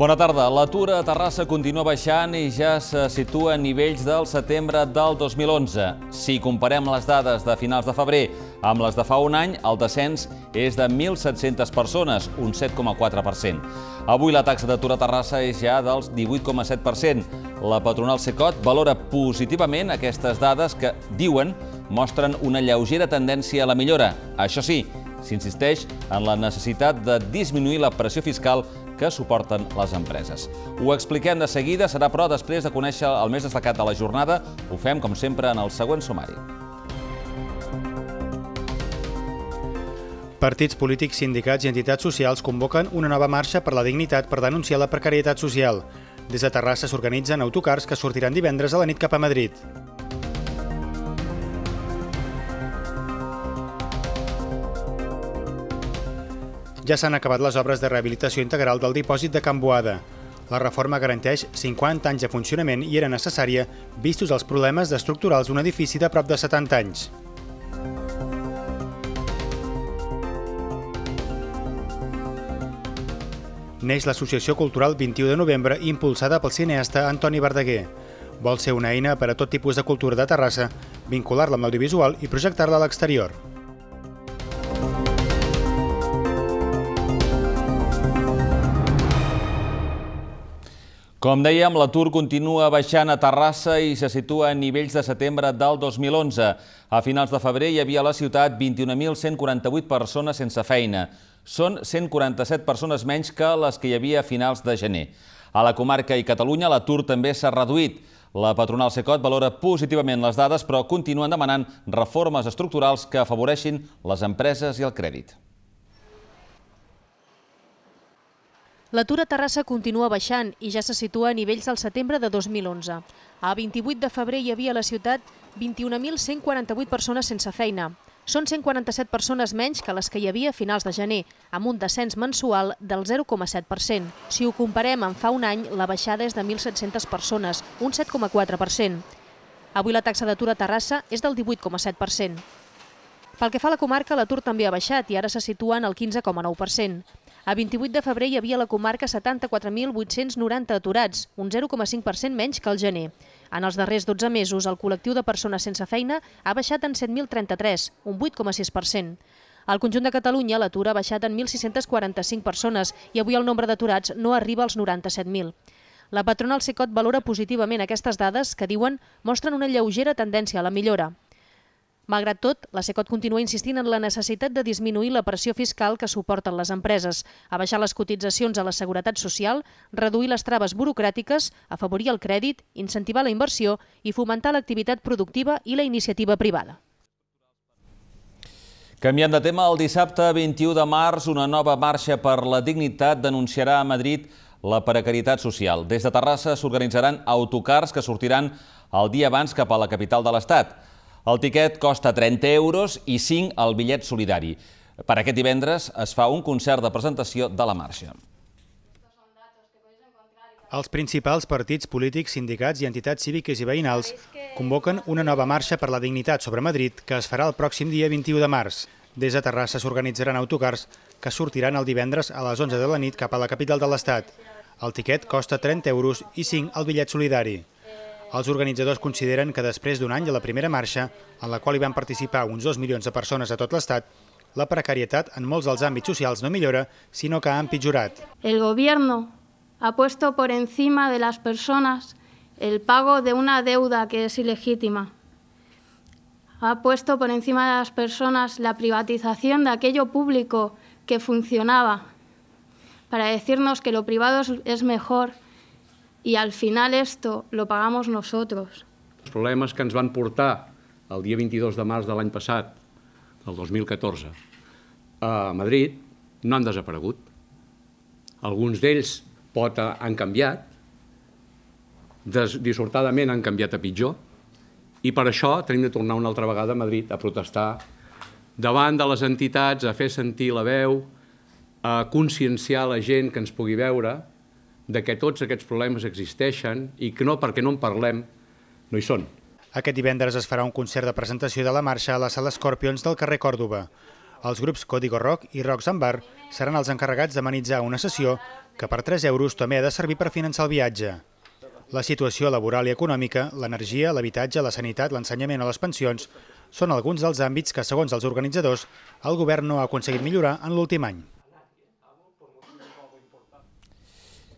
Bona tarda. L'atur a Terrassa continua baixant i ja se situa a nivells del setembre del 2011. Si comparem les dades de finals de febrer amb les de fa un any, el descens és de 1.700 persones, un 7,4%. Avui la taxa d'atur a Terrassa és ja dels 18,7%. La patronal Secot valora positivament aquestes dades que, diuen, mostren una lleugera tendència a la millora. Això sí, S'insisteix en la necessitat de disminuir la pressió fiscal que suporten les empreses. Ho expliquem de seguida, serà però després de conèixer el més destacat de la jornada. Ho fem, com sempre, en el següent sumari. Partits polítics, sindicats i entitats socials convoquen una nova marxa per la dignitat per denunciar la precarietat social. Des de Terrassa s'organitzen autocars que sortiran divendres a la nit cap a Madrid. Ja s'han acabat les obres de rehabilitació integral del dipòsit de Can Boada. La reforma garanteix 50 anys de funcionament i era necessària vistos els problemes estructurals d'un edifici de prop de 70 anys. Neix l'Associació Cultural 21 de Novembre impulsada pel cineasta Antoni Verdaguer. Vol ser una eina per a tot tipus de cultura de Terrassa, vincular-la amb l'audiovisual i projectar-la a l'exterior. Com dèiem, l'atur continua baixant a Terrassa i se situa a nivells de setembre del 2011. A finals de febrer hi havia a la ciutat 21.148 persones sense feina. Són 147 persones menys que les que hi havia a finals de gener. A la comarca i Catalunya l'atur també s'ha reduït. La patronal Secot valora positivament les dades, però continuen demanant reformes estructurals que afavoreixin les empreses i el crèdit. L'atur a Terrassa continua baixant i ja se situa a nivells del setembre de 2011. A 28 de febrer hi havia a la ciutat 21.148 persones sense feina. Són 147 persones menys que les que hi havia a finals de gener, amb un descens mensual del 0,7%. Si ho comparem amb fa un any, la baixada és de 1.700 persones, un 7,4%. Avui la taxa d'atur a Terrassa és del 18,7%. Pel que fa a la comarca, l'atur també ha baixat i ara se situa en el 15,9%. A 28 de febrer hi havia a la comarca 74.890 aturats, un 0,5% menys que el gener. En els darrers 12 mesos, el col·lectiu de persones sense feina ha baixat en 7.033, un 8,6%. Al conjunt de Catalunya, l'atur ha baixat en 1.645 persones i avui el nombre d'aturats no arriba als 97.000. La patronal CECOT valora positivament aquestes dades que, diuen, mostren una lleugera tendència a la millora. Malgrat tot, la SECOT continua insistint en la necessitat de disminuir la pressió fiscal que suporten les empreses, abaixar les cotitzacions a la seguretat social, reduir les traves burocràtiques, afavorir el crèdit, incentivar la inversió i fomentar l'activitat productiva i la iniciativa privada. Canviant de tema, el dissabte 21 de març, una nova marxa per la dignitat denunciarà a Madrid la precarietat social. Des de Terrassa s'organitzaran autocars que sortiran el dia abans cap a la capital de l'Estat. El tiquet costa 30 euros i 5 el bitllet solidari. Per aquest divendres es fa un concert de presentació de la marxa. Els principals partits polítics, sindicats i entitats cíviques i veïnals convoquen una nova marxa per la dignitat sobre Madrid que es farà el pròxim dia 21 de març. Des de Terrassa s'organitzaran autocars que sortiran el divendres a les 11 de la nit cap a la capital de l'Estat. El tiquet costa 30 euros i 5 el bitllet solidari. Los organizadores consideran que después de un año de la primera marcha, en la cual iban a participar unos 2 millones de personas a el Estado, la precariedad en muchos ámbitos sociales no mejora, sino que ha empeorado. El gobierno ha puesto por encima de las personas el pago de una deuda que es ilegítima. Ha puesto por encima de las personas la privatización de aquello público que funcionaba para decirnos que lo privado es mejor y al final esto lo pagamos nosotros. Els problemes que ens van portar el dia 22 de març de l'any passat, del 2014, a Madrid, no han desaparegut. Alguns d'ells pot han canviat, dissortadament han canviat a pitjor, i per això tenim de tornar una altra vegada a Madrid a protestar davant de les entitats, a fer sentir la veu, a conscienciar la gent que ens pugui veure, de que tots aquests problemes existeixen i que no perquè no en parlem no hi són. Aquest divendres es farà un concert de presentació de la marxa a la sala Scorpions del carrer Còrdoba. Els grups Código Rock i en Bar seran els encarregats d'amenitzar una sessió que per 3 euros també ha de servir per finançar el viatge. La situació laboral i econòmica, l'energia, l'habitatge, la sanitat, l'ensenyament o les pensions són alguns dels àmbits que, segons els organitzadors, el govern no ha aconseguit millorar en l'últim any.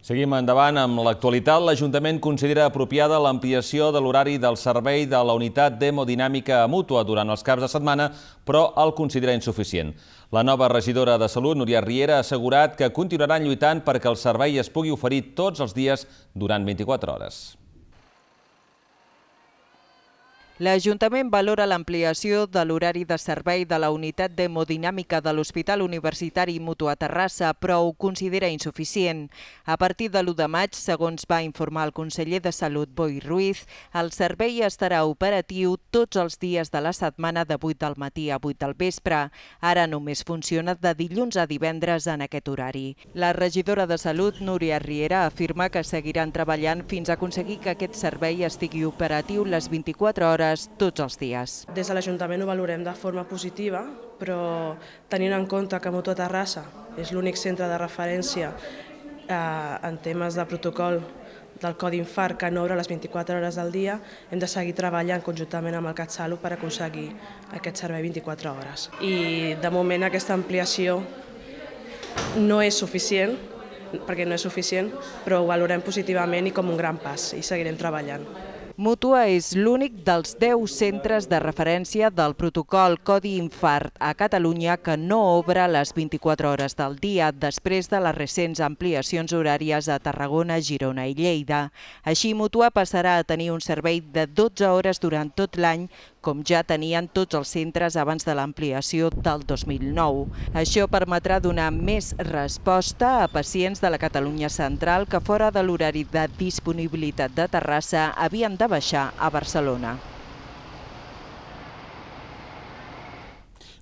Seguim endavant amb l'actualitat. L'Ajuntament considera apropiada l'ampliació de l'horari del servei de la unitat d'hemodinàmica mútua durant els caps de setmana, però el considera insuficient. La nova regidora de Salut, Núria Riera, ha assegurat que continuaran lluitant perquè el servei es pugui oferir tots els dies durant 24 hores. L'Ajuntament valora l'ampliació de l'horari de servei de la unitat d'hemodinàmica de l'Hospital Universitari Mutua Terrassa, però ho considera insuficient. A partir de l'1 de maig, segons va informar el conseller de Salut Boi Ruiz, el servei estarà operatiu tots els dies de la setmana de 8 del matí a 8 del vespre. Ara només funciona de dilluns a divendres en aquest horari. La regidora de Salut, Núria Riera, afirma que seguiran treballant fins a aconseguir que aquest servei estigui operatiu les 24 hores hores tots els dies. Des de l'Ajuntament ho valorem de forma positiva, però tenint en compte que Moto Terrassa és l'únic centre de referència eh, en temes de protocol del Codi Infart que no obre les 24 hores del dia, hem de seguir treballant conjuntament amb el CatSalut per aconseguir aquest servei 24 hores. I de moment aquesta ampliació no és suficient, perquè no és suficient, però ho valorem positivament i com un gran pas i seguirem treballant. Mútua és l'únic dels 10 centres de referència del protocol Codi Infart a Catalunya que no obre les 24 hores del dia després de les recents ampliacions horàries a Tarragona, Girona i Lleida. Així, Mútua passarà a tenir un servei de 12 hores durant tot l'any com ja tenien tots els centres abans de l'ampliació del 2009. Això permetrà donar més resposta a pacients de la Catalunya Central que fora de l'horari de disponibilitat de Terrassa havien de baixar a Barcelona.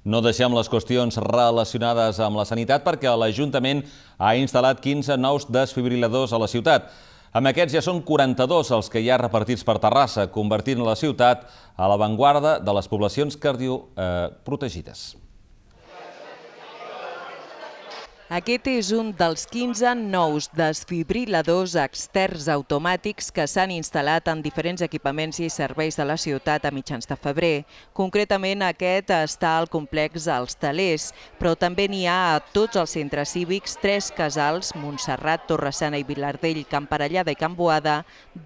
No deixem les qüestions relacionades amb la sanitat perquè l'Ajuntament ha instal·lat 15 nous desfibriladors a la ciutat. Amb aquests ja són 42 els que hi ha repartits per Terrassa, convertint la ciutat a l'avantguarda de les poblacions cardioprotegides. Eh, Aquest és un dels 15 nous desfibriladors externs automàtics que s'han instal·lat en diferents equipaments i serveis de la ciutat a mitjans de febrer. Concretament, aquest està al complex als Talers, però també n'hi ha a tots els centres cívics, tres casals, Montserrat, Torresana i Vilardell, Camparellada i Camboada,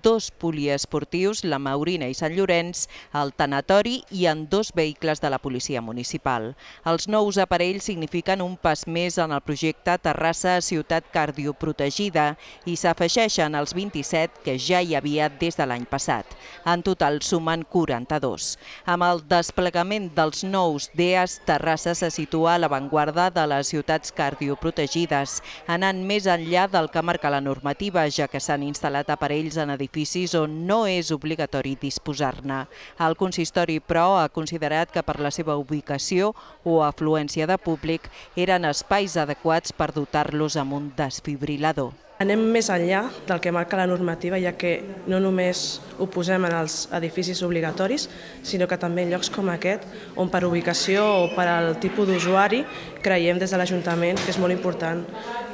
dos poliesportius, la Maurina i Sant Llorenç, el Tanatori i en dos vehicles de la policia municipal. Els nous aparells signifiquen un pas més en el projecte projecte Terrassa Ciutat Cardioprotegida i s'afegeixen els 27 que ja hi havia des de l'any passat. En total sumen 42. Amb el desplegament dels nous DEAs, Terrassa se situa a l'avantguarda de les ciutats cardioprotegides, anant més enllà del que marca la normativa, ja que s'han instal·lat aparells en edificis on no és obligatori disposar-ne. El consistori, però, ha considerat que per la seva ubicació o afluència de públic eren espais adequats per dotar-los amb un desfibrilador. Anem més enllà del que marca la normativa, ja que no només ho posem en els edificis obligatoris, sinó que també en llocs com aquest, on per ubicació o per al tipus d'usuari creiem des de l'Ajuntament que és molt important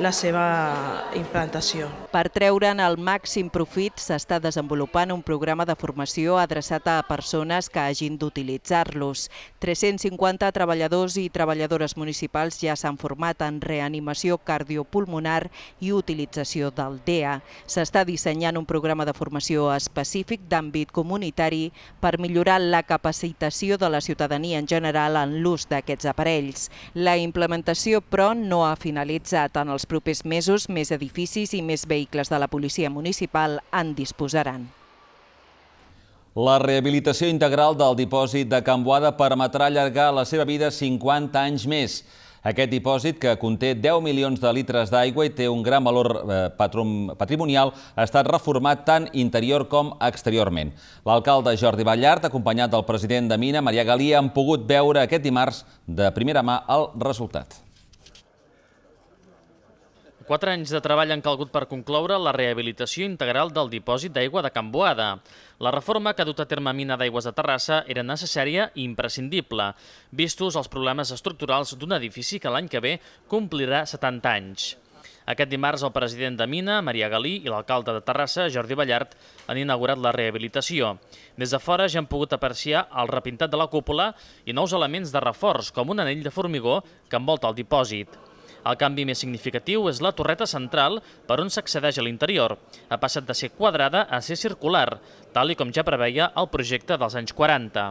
la seva implantació. Per treure'n el màxim profit s'està desenvolupant un programa de formació adreçat a persones que hagin d'utilitzar-los. 350 treballadors i treballadores municipals ja s'han format en reanimació cardiopulmonar i utilització implementació del DEA. S'està dissenyant un programa de formació específic d'àmbit comunitari per millorar la capacitació de la ciutadania en general en l'ús d'aquests aparells. La implementació, però, no ha finalitzat. En els propers mesos, més edificis i més vehicles de la policia municipal en disposaran. La rehabilitació integral del dipòsit de Can Boada permetrà allargar la seva vida 50 anys més. Aquest dipòsit, que conté 10 milions de litres d'aigua i té un gran valor eh, patrimonial, ha estat reformat tant interior com exteriorment. L'alcalde Jordi Ballart, acompanyat del president de Mina, Maria Galia, han pogut veure aquest dimarts de primera mà el resultat. Quatre anys de treball han calgut per concloure la rehabilitació integral del dipòsit d'aigua de Can Boada. La reforma que ha dut a terme Mina d'Aigües de Terrassa era necessària i imprescindible, vistos els problemes estructurals d'un edifici que l'any que ve complirà 70 anys. Aquest dimarts, el president de Mina, Maria Galí, i l'alcalde de Terrassa, Jordi Ballart, han inaugurat la rehabilitació. Des de fora ja han pogut apreciar el repintat de la cúpula i nous elements de reforç, com un anell de formigó que envolta el dipòsit. El canvi més significatiu és la torreta central per on s'accedeix a l'interior. Ha passat de ser quadrada a ser circular, tal i com ja preveia el projecte dels anys 40.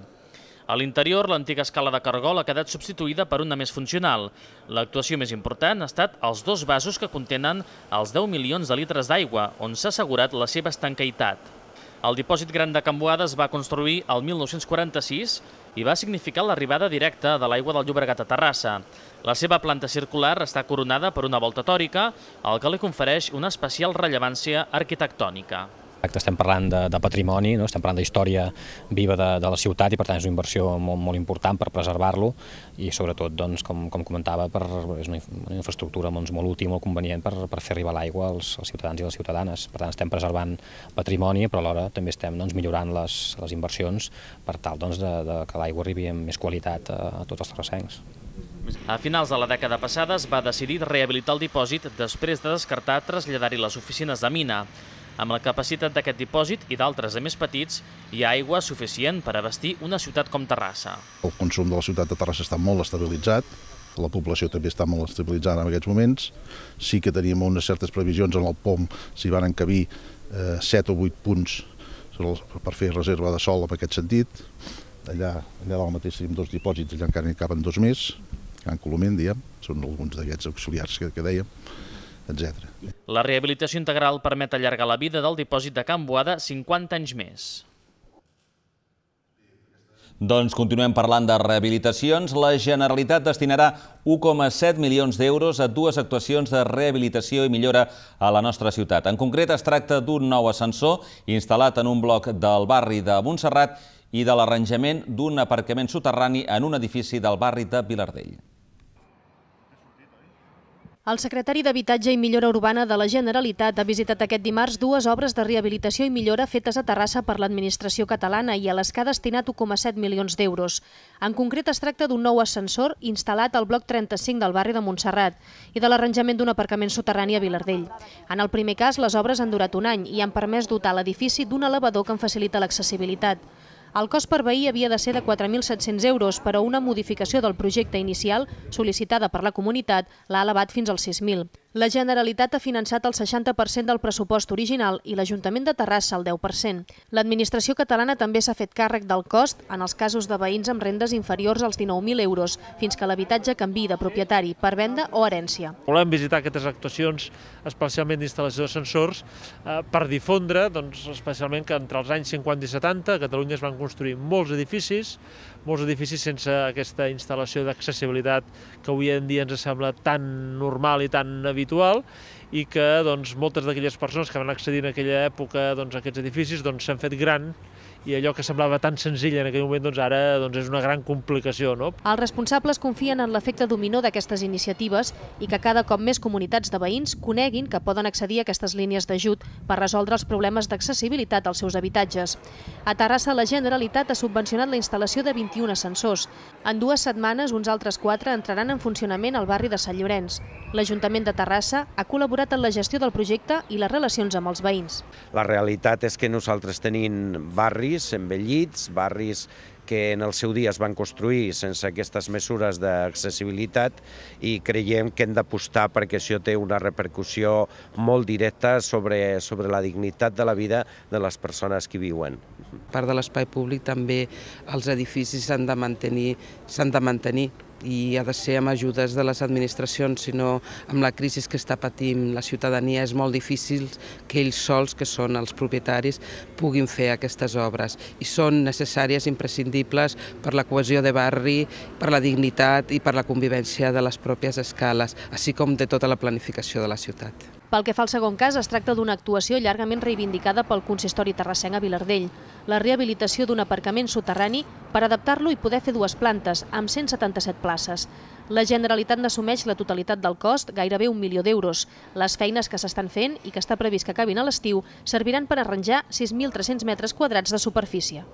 A l'interior, l'antiga escala de cargol ha quedat substituïda per una més funcional. L'actuació més important ha estat els dos vasos que contenen els 10 milions de litres d'aigua, on s'ha assegurat la seva estancaïtat. El dipòsit gran de Camboada es va construir el 1946 i va significar l'arribada directa de l'aigua del Llobregat a Terrassa. La seva planta circular està coronada per una volta tòrica, el que li confereix una especial rellevància arquitectònica. Estem parlant de, de patrimoni, no? estem parlant de història viva de, de la ciutat i per tant és una inversió molt, molt important per preservar-lo i sobretot, doncs, com, com comentava, per, és una, una infraestructura doncs, molt útil, molt convenient per, per fer arribar l'aigua als, als ciutadans i les ciutadanes. Per tant, estem preservant patrimoni, però alhora també estem doncs, millorant les, les inversions per tal doncs, de, de que l'aigua arribi amb més qualitat a, a tots els terrassencs. A finals de la dècada passada es va decidir rehabilitar el dipòsit després de descartar traslladar-hi les oficines de mina. Amb la capacitat d'aquest dipòsit i d'altres de més petits, hi ha aigua suficient per abastir una ciutat com Terrassa. El consum de la ciutat de Terrassa està molt estabilitzat, la població també està molt estabilitzada en aquests moments. Sí que teníem unes certes previsions en el POM, si van encabir eh, 7 o 8 punts per fer reserva de sol en aquest sentit. Allà, allà dalt mateix tenim dos dipòsits, allà encara n'hi caben dos més, Can Colomer, diem, són alguns d'aquests auxiliars que, que dèiem etc. La rehabilitació integral permet allargar la vida del dipòsit de Can Boada 50 anys més. Doncs continuem parlant de rehabilitacions. La Generalitat destinarà 1,7 milions d'euros a dues actuacions de rehabilitació i millora a la nostra ciutat. En concret, es tracta d'un nou ascensor instal·lat en un bloc del barri de Montserrat i de l'arranjament d'un aparcament soterrani en un edifici del barri de Vilardell. El secretari d'Habitatge i Millora Urbana de la Generalitat ha visitat aquest dimarts dues obres de rehabilitació i millora fetes a Terrassa per l'administració catalana i a les que ha destinat 1,7 milions d'euros. En concret, es tracta d'un nou ascensor instal·lat al bloc 35 del barri de Montserrat i de l'arranjament d'un aparcament soterrani a Vilardell. En el primer cas, les obres han durat un any i han permès dotar l'edifici d'un elevador que en facilita l'accessibilitat. El cost per veí havia de ser de 4.700 euros, però una modificació del projecte inicial sol·licitada per la comunitat l'ha elevat fins als 6.000. La Generalitat ha finançat el 60% del pressupost original i l'Ajuntament de Terrassa el 10%. L'administració catalana també s'ha fet càrrec del cost en els casos de veïns amb rendes inferiors als 19.000 euros, fins que l'habitatge canvi de propietari per venda o herència. Volem visitar aquestes actuacions, especialment d'instal·lació de sensors, eh, per difondre, doncs, especialment que entre els anys 50 i 70 a Catalunya es van construir molts edificis, molts edificis sense aquesta instal·lació d'accessibilitat que avui en dia ens sembla tan normal i tan habitual i que doncs, moltes d'aquelles persones que van accedir en aquella època doncs, a aquests edificis doncs, s'han doncs, fet gran i allò que semblava tan senzill en aquell moment doncs ara doncs és una gran complicació. No? Els responsables confien en l'efecte dominó d'aquestes iniciatives i que cada cop més comunitats de veïns coneguin que poden accedir a aquestes línies d'ajut per resoldre els problemes d'accessibilitat als seus habitatges. A Terrassa, la Generalitat ha subvencionat la instal·lació de 21 ascensors. En dues setmanes, uns altres quatre entraran en funcionament al barri de Sant Llorenç. L'Ajuntament de Terrassa ha col·laborat en la gestió del projecte i les relacions amb els veïns. La realitat és que nosaltres tenim barri barris envellits, barris que en el seu dia es van construir sense aquestes mesures d'accessibilitat i creiem que hem d'apostar perquè això té una repercussió molt directa sobre, sobre la dignitat de la vida de les persones que viuen. Part de l'espai públic també els edificis s'han de mantenir, s'han de mantenir i ha de ser amb ajudes de les administracions, sinó amb la crisi que està patint la ciutadania és molt difícil que ells sols, que són els propietaris, puguin fer aquestes obres. I són necessàries, imprescindibles, per la cohesió de barri, per la dignitat i per la convivència de les pròpies escales, així com de tota la planificació de la ciutat. Pel que fa al segon cas, es tracta d'una actuació llargament reivindicada pel consistori terrassenc a Vilardell, la rehabilitació d'un aparcament soterrani per adaptar-lo i poder fer dues plantes, amb 177 places. La Generalitat n'assumeix la totalitat del cost, gairebé un milió d'euros. Les feines que s'estan fent i que està previst que acabin a l'estiu serviran per arranjar 6.300 metres quadrats de superfície.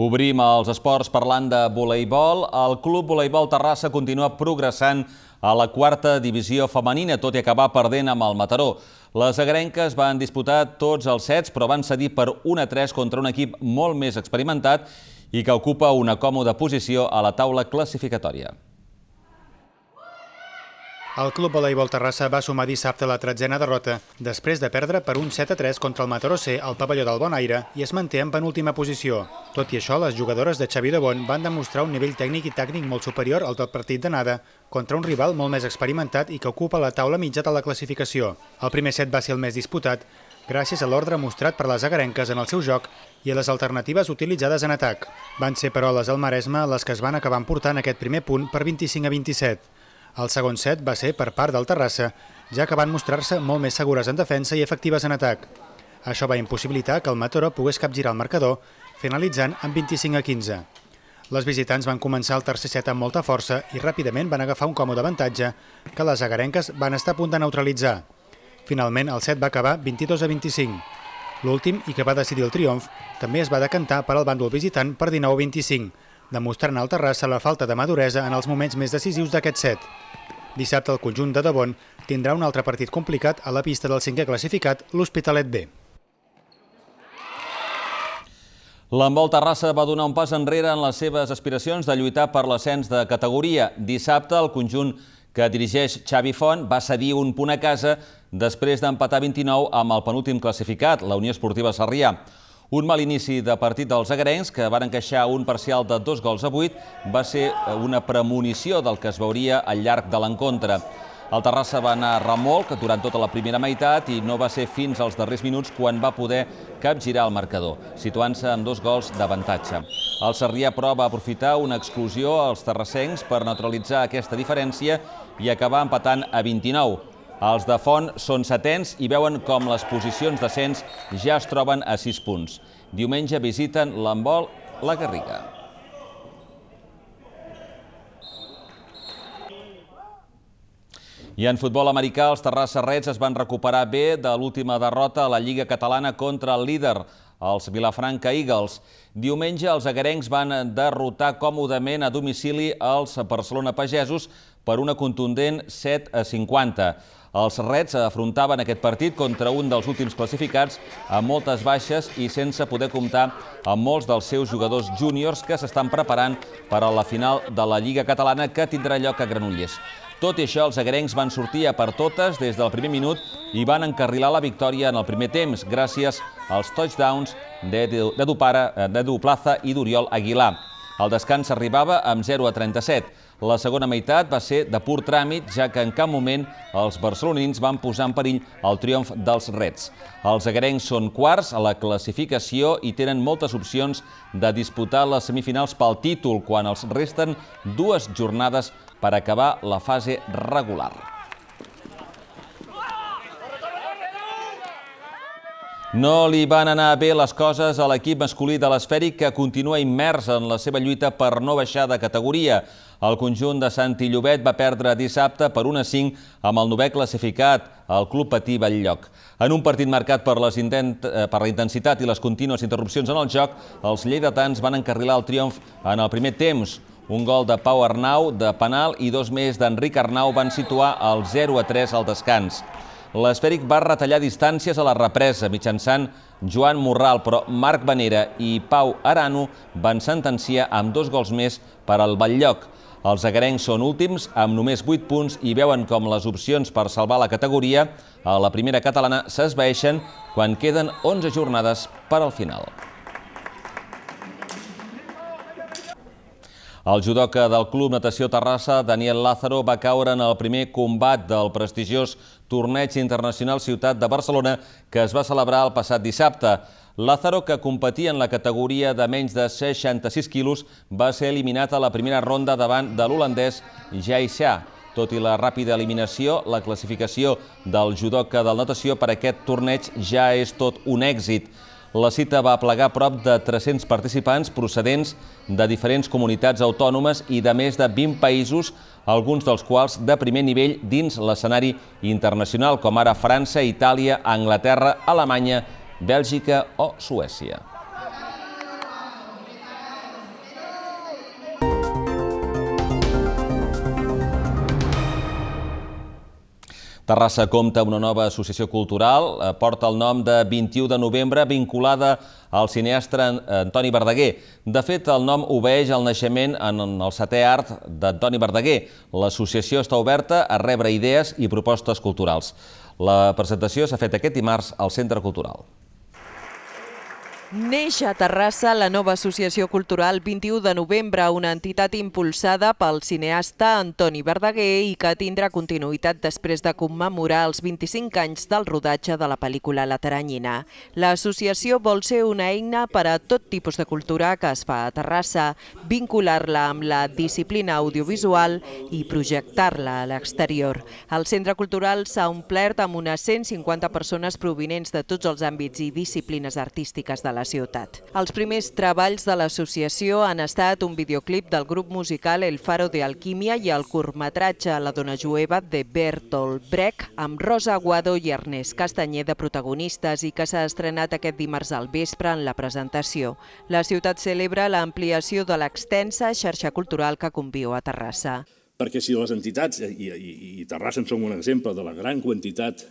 Obrim els esports parlant de voleibol. El Club Voleibol Terrassa continua progressant a la quarta divisió femenina, tot i acabar perdent amb el Mataró. Les agrenques van disputar tots els sets, però van cedir per 1-3 contra un equip molt més experimentat i que ocupa una còmoda posició a la taula classificatòria. El Club Voleibol Terrassa va sumar dissabte la tretzena derrota, després de perdre per un 7 a 3 contra el Mataró C al pavelló del Bon Aire i es manté en penúltima posició. Tot i això, les jugadores de Xavi de Bon van demostrar un nivell tècnic i tècnic molt superior al del partit d'anada, contra un rival molt més experimentat i que ocupa la taula mitja de la classificació. El primer set va ser el més disputat, gràcies a l'ordre mostrat per les agarenques en el seu joc i a les alternatives utilitzades en atac. Van ser, però, les del Maresme les que es van acabar emportant aquest primer punt per 25 a 27. El segon set va ser per part del Terrassa, ja que van mostrar-se molt més segures en defensa i efectives en atac. Això va impossibilitar que el Mataró pogués capgirar el marcador, finalitzant amb 25 a 15. Les visitants van començar el tercer set amb molta força i ràpidament van agafar un còmode avantatge que les agarenques van estar a punt de neutralitzar. Finalment, el set va acabar 22 a 25. L'últim, i que va decidir el triomf, també es va decantar per al bàndol visitant per 19 a 25, demostrant al Terrassa la falta de maduresa en els moments més decisius d'aquest set. Dissabte el conjunt de Debon tindrà un altre partit complicat a la pista del cinquè classificat, l'Hospitalet B. L'Embol Terrassa va donar un pas enrere en les seves aspiracions de lluitar per l'ascens de categoria. Dissabte, el conjunt que dirigeix Xavi Font va cedir un punt a casa després d'empatar 29 amb el penúltim classificat, la Unió Esportiva Sarrià. Un mal inici de partit dels agrencs, que van encaixar un parcial de dos gols a vuit, va ser una premonició del que es veuria al llarg de l'encontre. El Terrassa va anar a remolc durant tota la primera meitat i no va ser fins als darrers minuts quan va poder capgirar el marcador, situant-se amb dos gols d'avantatge. El Sarrià, però, va aprofitar una exclusió als terrassencs per neutralitzar aquesta diferència i acabar empatant a 29. Els de Font són setens i veuen com les posicions descents ja es troben a 6 punts. Diumenge visiten l'embol La Garriga. I en futbol americà, els Terrassa Reds es van recuperar bé de l'última derrota a la Lliga Catalana contra el líder, els Vilafranca Eagles. Diumenge, els agarencs van derrotar còmodament a domicili els Barcelona Pagesos per una contundent 7 a 50. Els Reds afrontaven aquest partit contra un dels últims classificats amb moltes baixes i sense poder comptar amb molts dels seus jugadors júniors que s'estan preparant per a la final de la Lliga Catalana que tindrà lloc a Granollers. Tot i això, els agrencs van sortir a per totes des del primer minut i van encarrilar la victòria en el primer temps gràcies als touchdowns eh, d'Edu Plaza i d'Oriol Aguilar. El descans arribava amb 0 a 37. La segona meitat va ser de pur tràmit, ja que en cap moment els barcelonins van posar en perill el triomf dels Reds. Els agarencs són quarts a la classificació i tenen moltes opcions de disputar les semifinals pel títol quan els resten dues jornades per acabar la fase regular. No li van anar bé les coses a l'equip masculí de l'esfèric que continua immers en la seva lluita per no baixar de categoria. El conjunt de Santi Llobet va perdre dissabte per 1 a 5 amb el novè classificat, el Club Patí Valllloc. En un partit marcat per, eh, per la intensitat i les contínues interrupcions en el joc, els lleidatans van encarrilar el triomf en el primer temps. Un gol de Pau Arnau de penal i dos més d'Enric Arnau van situar el 0 a 3 al descans l'esfèric va retallar distàncies a la represa mitjançant Joan Morral, però Marc Vanera i Pau Arano van sentenciar amb dos gols més per al Batlloc. Els agarencs són últims, amb només 8 punts, i veuen com les opcions per salvar la categoria a la primera catalana s'esvaeixen quan queden 11 jornades per al final. El judoca del Club Natació Terrassa, Daniel Lázaro, va caure en el primer combat del prestigiós Torneig Internacional Ciutat de Barcelona que es va celebrar el passat dissabte. Lázaro, que competia en la categoria de menys de 66 quilos, va ser eliminat a la primera ronda davant de l'holandès Jai Tot i la ràpida eliminació, la classificació del judoca del natació per aquest torneig ja és tot un èxit. La cita va plegar prop de 300 participants procedents de diferents comunitats autònomes i de més de 20 països, alguns dels quals de primer nivell dins l'escenari internacional, com ara França, Itàlia, Anglaterra, Alemanya, Bèlgica o Suècia. Terrassa compta una nova associació cultural, eh, porta el nom de 21 de novembre, vinculada al cineastre Antoni Verdaguer. De fet, el nom obeeix al naixement en el setè art d'Antoni Verdaguer. L'associació està oberta a rebre idees i propostes culturals. La presentació s'ha fet aquest dimarts al Centre Cultural. Neix a Terrassa la nova associació cultural 21 de novembre, una entitat impulsada pel cineasta Antoni Verdaguer i que tindrà continuïtat després de commemorar els 25 anys del rodatge de la pel·lícula La Taranyina. L'associació vol ser una eina per a tot tipus de cultura que es fa a Terrassa, vincular-la amb la disciplina audiovisual i projectar-la a l'exterior. El centre cultural s'ha omplert amb unes 150 persones provinents de tots els àmbits i disciplines artístiques de la la ciutat. Els primers treballs de l'associació han estat un videoclip del grup musical El Faro de Alquimia i el curtmetratge La dona jueva de Bertolt Brecht amb Rosa Aguado i Ernest Castanyer de protagonistes i que s'ha estrenat aquest dimarts al vespre en la presentació. La ciutat celebra l'ampliació de l'extensa xarxa cultural que conviu a Terrassa. Perquè si les entitats, i, i, i Terrassa en som un exemple de la gran quantitat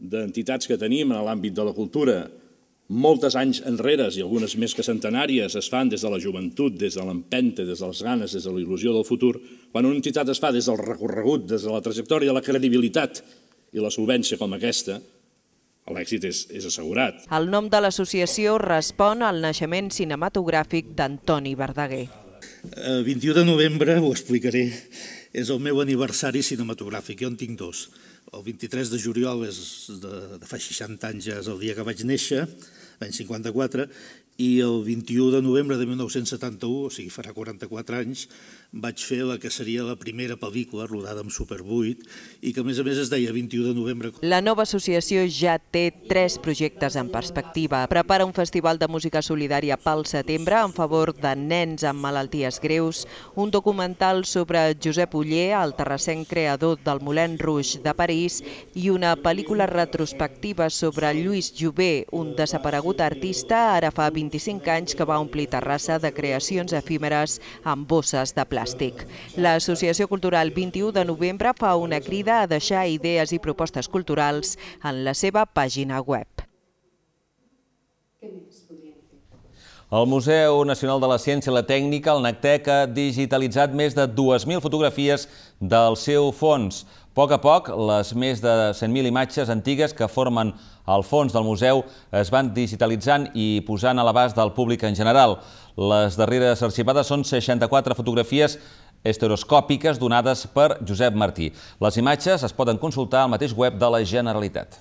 d'entitats que tenim en l'àmbit de la cultura, moltes anys enrere, i algunes més que centenàries, es fan des de la joventut, des de l'empenta, des de les ganes, des de la il·lusió del futur, quan una entitat es fa des del recorregut, des de la trajectòria, la credibilitat i la solvència com aquesta, l'èxit és, és assegurat. El nom de l'associació respon al naixement cinematogràfic d'Antoni Verdaguer. El eh, 21 de novembre, ho explicaré, és el meu aniversari cinematogràfic, jo en tinc dos. El 23 de juliol és de, de fa 60 anys ja és el dia que vaig néixer, l'any 54, i el 21 de novembre de 1971, o sigui, farà 44 anys, vaig fer la que seria la primera pel·lícula rodada amb Super 8 i que a més a més es deia 21 de novembre. La nova associació ja té tres projectes en perspectiva. Prepara un festival de música solidària pel setembre en favor de nens amb malalties greus, un documental sobre Josep Uller, el terrassenc creador del Molent Rouge de París i una pel·lícula retrospectiva sobre Lluís Jové, un desaparegut artista ara fa 25 anys que va omplir Terrassa de creacions efímeres amb bosses de plàstic plàstic. L'Associació Cultural 21 de novembre fa una crida a deixar idees i propostes culturals en la seva pàgina web. El Museu Nacional de la Ciència i la Tècnica, el NACTEC, e, ha digitalitzat més de 2.000 fotografies del seu fons. A poc a poc, les més de 100.000 imatges antigues que formen el fons del museu es van digitalitzant i posant a l'abast del públic en general. Les darreres arxivades són 64 fotografies esteroscòpiques donades per Josep Martí. Les imatges es poden consultar al mateix web de la Generalitat.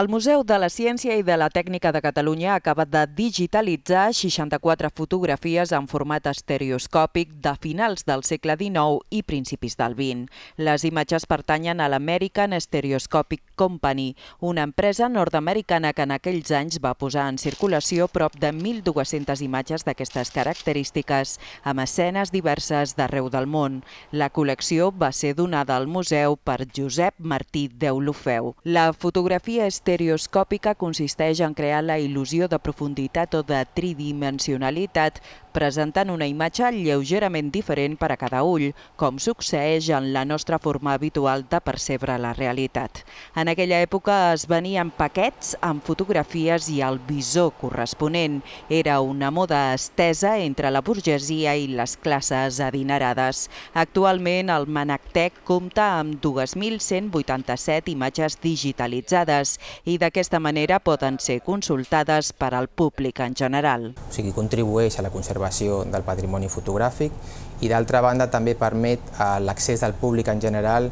El Museu de la Ciència i de la Tècnica de Catalunya acaba de digitalitzar 64 fotografies en format estereoscòpic de finals del segle XIX i principis del XX. Les imatges pertanyen a l'American Stereoscopic Company, una empresa nord-americana que en aquells anys va posar en circulació prop de 1.200 imatges d'aquestes característiques, amb escenes diverses d'arreu del món. La col·lecció va ser donada al museu per Josep Martí Deulofeu. La fotografia estereoscòpica consisteix en crear la il·lusió de profunditat o de tridimensionalitat presentant una imatge lleugerament diferent per a cada ull, com succeeix en la nostra forma habitual de percebre la realitat. En aquella època es venien paquets amb fotografies i el visor corresponent. Era una moda estesa entre la burgesia i les classes adinerades. Actualment, el Manactec compta amb 2.187 imatges digitalitzades i d'aquesta manera poden ser consultades per al públic en general. O sigui, contribueix a la conservació del patrimoni fotogràfic i d'altra banda també permet eh, l'accés del públic en general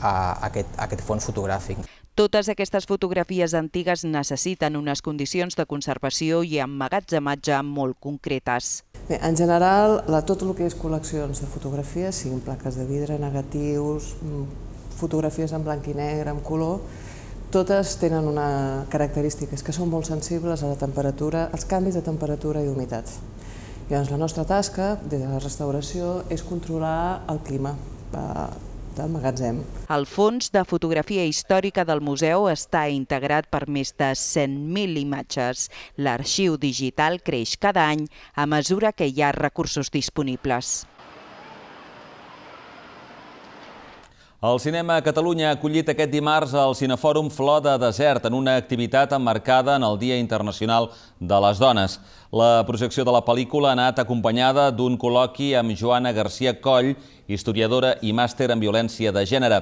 a aquest, a aquest fons fotogràfic. Totes aquestes fotografies antigues necessiten unes condicions de conservació i emmagatzematge molt concretes. Bé, en general, la, tot el que és col·leccions de fotografies, siguin plaques de vidre, negatius, mm, fotografies en blanc i negre, en color, totes tenen una característica, que són molt sensibles a la temperatura, als canvis de temperatura i humitat. Llavors, la nostra tasca, des de la restauració, és controlar el clima, eh, del magatzem. El fons de fotografia històrica del museu està integrat per més de 100.000 imatges. L'arxiu digital creix cada any a mesura que hi ha recursos disponibles. El cinema a Catalunya ha acollit aquest dimarts el Cinefòrum Flor de Desert en una activitat emmarcada en el Dia Internacional de les Dones. La projecció de la pel·lícula ha anat acompanyada d'un col·loqui amb Joana Garcia Coll, historiadora i màster en violència de gènere.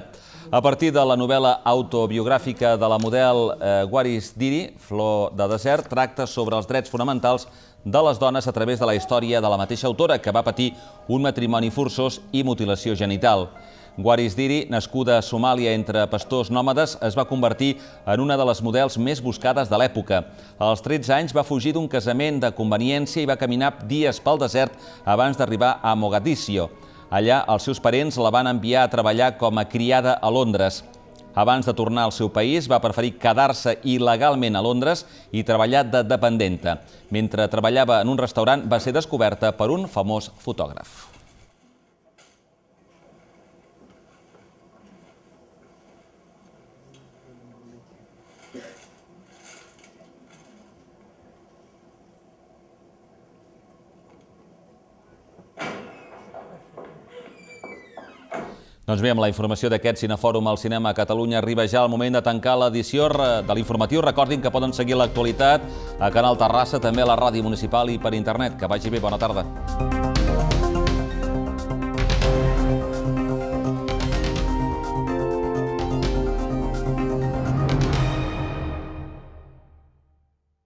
A partir de la novel·la autobiogràfica de la model Guaris eh, Diri, Flor de Desert, tracta sobre els drets fonamentals de les dones a través de la història de la mateixa autora que va patir un matrimoni forçós i mutilació genital. Guaris Diri, nascuda a Somàlia entre pastors nòmades, es va convertir en una de les models més buscades de l'època. Als 13 anys va fugir d'un casament de conveniència i va caminar dies pel desert abans d'arribar a Mogadiscio. Allà, els seus parents la van enviar a treballar com a criada a Londres. Abans de tornar al seu país, va preferir quedar-se il·legalment a Londres i treballar de dependenta. Mentre treballava en un restaurant, va ser descoberta per un famós fotògraf. Doncs bé, amb la informació d'aquest Cinefòrum al cinema a Catalunya arriba ja el moment de tancar l'edició de l'informatiu. Recordin que poden seguir l'actualitat a Canal Terrassa, també a la ràdio municipal i per internet. Que vagi bé, bona tarda.